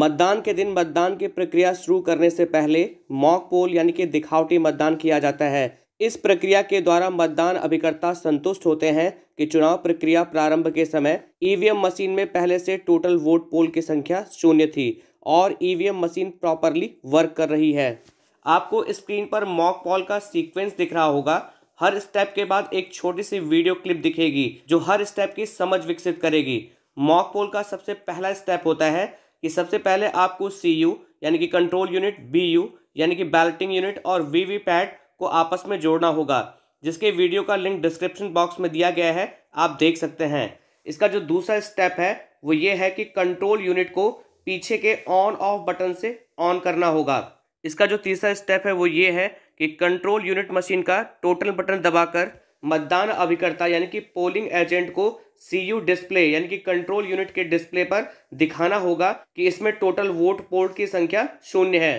मतदान के दिन मतदान की प्रक्रिया शुरू करने से पहले मॉक पोल यानी कि दिखावटी मतदान किया जाता है इस प्रक्रिया के द्वारा मतदान अभिकर्ता संतुष्ट होते हैं कि चुनाव प्रक्रिया प्रारंभ के समय ईवीएम मशीन में पहले से टोटल वोट पोल की संख्या शून्य थी और ईवीएम मशीन प्रॉपरली वर्क कर रही है आपको स्क्रीन पर मॉक पोल का सीक्वेंस दिख रहा होगा हर स्टेप के बाद एक छोटी सी वीडियो क्लिप दिखेगी जो हर स्टेप की समझ विकसित करेगी मॉक पोल का सबसे पहला स्टेप होता है कि सबसे पहले आपको सी यू यानी कि कंट्रोल यूनिट बी यू यानी कि बैल्टिंग यूनिट और वी वी पैट को आपस में जोड़ना होगा जिसके वीडियो का लिंक डिस्क्रिप्शन बॉक्स में दिया गया है आप देख सकते हैं इसका जो दूसरा स्टेप है वो ये है कि कंट्रोल यूनिट को पीछे के ऑन ऑफ बटन से ऑन करना होगा इसका जो तीसरा स्टेप है वो ये है कि कंट्रोल यूनिट मशीन का टोटल बटन दबाकर मतदान अभिकर्ता यानी कि पोलिंग एजेंट को सीयू डिस्प्ले यानी कि कंट्रोल यूनिट के डिस्प्ले पर दिखाना होगा कि इसमें टोटल वोट पोर्ट की संख्या शून्य है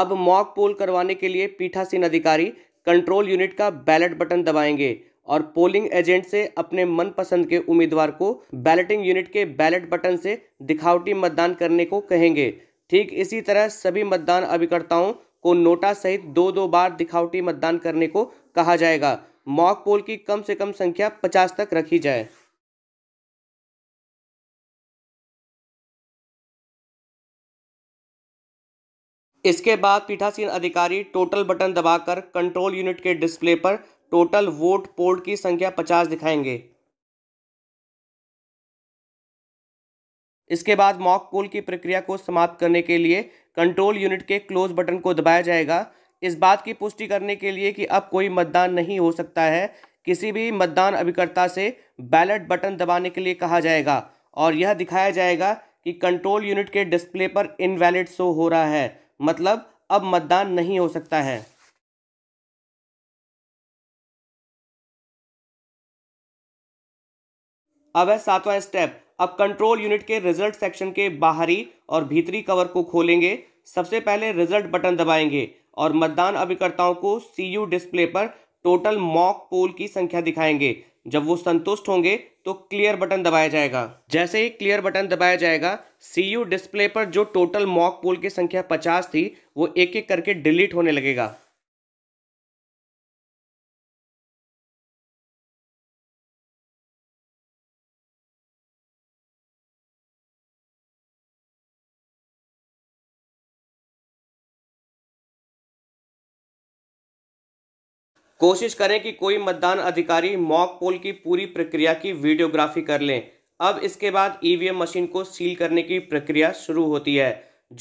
अब मॉक पोल करवाने के लिए पीठासीन अधिकारी कंट्रोल यूनिट का बैलेट बटन दबाएंगे और पोलिंग एजेंट से अपने मनपसंद के उम्मीदवार को बैलेटिंग यूनिट के बैलेट बटन से दिखावटी मतदान करने को कहेंगे ठीक इसी तरह सभी मतदान अभिकर्ताओं को नोटा सहित दो दो बार दिखावटी मतदान करने को कहा जाएगा मॉक पोल की कम से कम संख्या पचास तक रखी जाए इसके बाद पीठासीन अधिकारी टोटल बटन दबाकर कंट्रोल यूनिट के डिस्प्ले पर टोटल वोट पोल की संख्या 50 दिखाएंगे इसके बाद मॉक पोल की प्रक्रिया को समाप्त करने के लिए कंट्रोल यूनिट के क्लोज बटन को दबाया जाएगा इस बात की पुष्टि करने के लिए कि अब कोई मतदान नहीं हो सकता है किसी भी मतदान अभिकर्ता से बैलेट बटन दबाने के लिए कहा जाएगा और यह दिखाया जाएगा कि कंट्रोल यूनिट के डिस्प्ले पर इनवैलिड शो हो रहा है मतलब अब मतदान नहीं हो सकता है अब है सातवां स्टेप अब कंट्रोल यूनिट के रिजल्ट सेक्शन के बाहरी और भीतरी कवर को खोलेंगे सबसे पहले रिजल्ट बटन दबाएंगे और मतदान अभिकर्ताओं को सीयू डिस्प्ले पर टोटल मॉक पोल की संख्या दिखाएंगे जब वो संतुष्ट होंगे तो क्लियर बटन दबाया जाएगा जैसे ही क्लियर बटन दबाया जाएगा सीयू डिस्प्ले पर जो टोटल मॉक पोल की संख्या 50 थी वो एक एक करके डिलीट होने लगेगा कोशिश करें कि कोई मतदान अधिकारी मॉक पोल की पूरी प्रक्रिया की वीडियोग्राफी कर लें अब इसके बाद ईवीएम मशीन को सील करने की प्रक्रिया शुरू होती है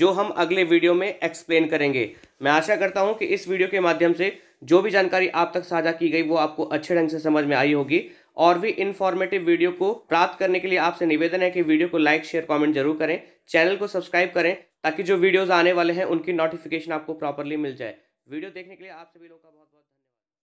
जो हम अगले वीडियो में एक्सप्लेन करेंगे मैं आशा करता हूं कि इस वीडियो के माध्यम से जो भी जानकारी आप तक साझा की गई वो आपको अच्छे ढंग से समझ में आई होगी और भी इन्फॉर्मेटिव वीडियो को प्राप्त करने के लिए आपसे निवेदन है कि वीडियो को लाइक शेयर कॉमेंट जरूर करें चैनल को सब्सक्राइब करें ताकि जो वीडियोज़ आने वाले हैं उनकी नोटिफिकेशन आपको प्रॉपरली मिल जाए वीडियो देखने के लिए आप सभी लोग का बहुत बहुत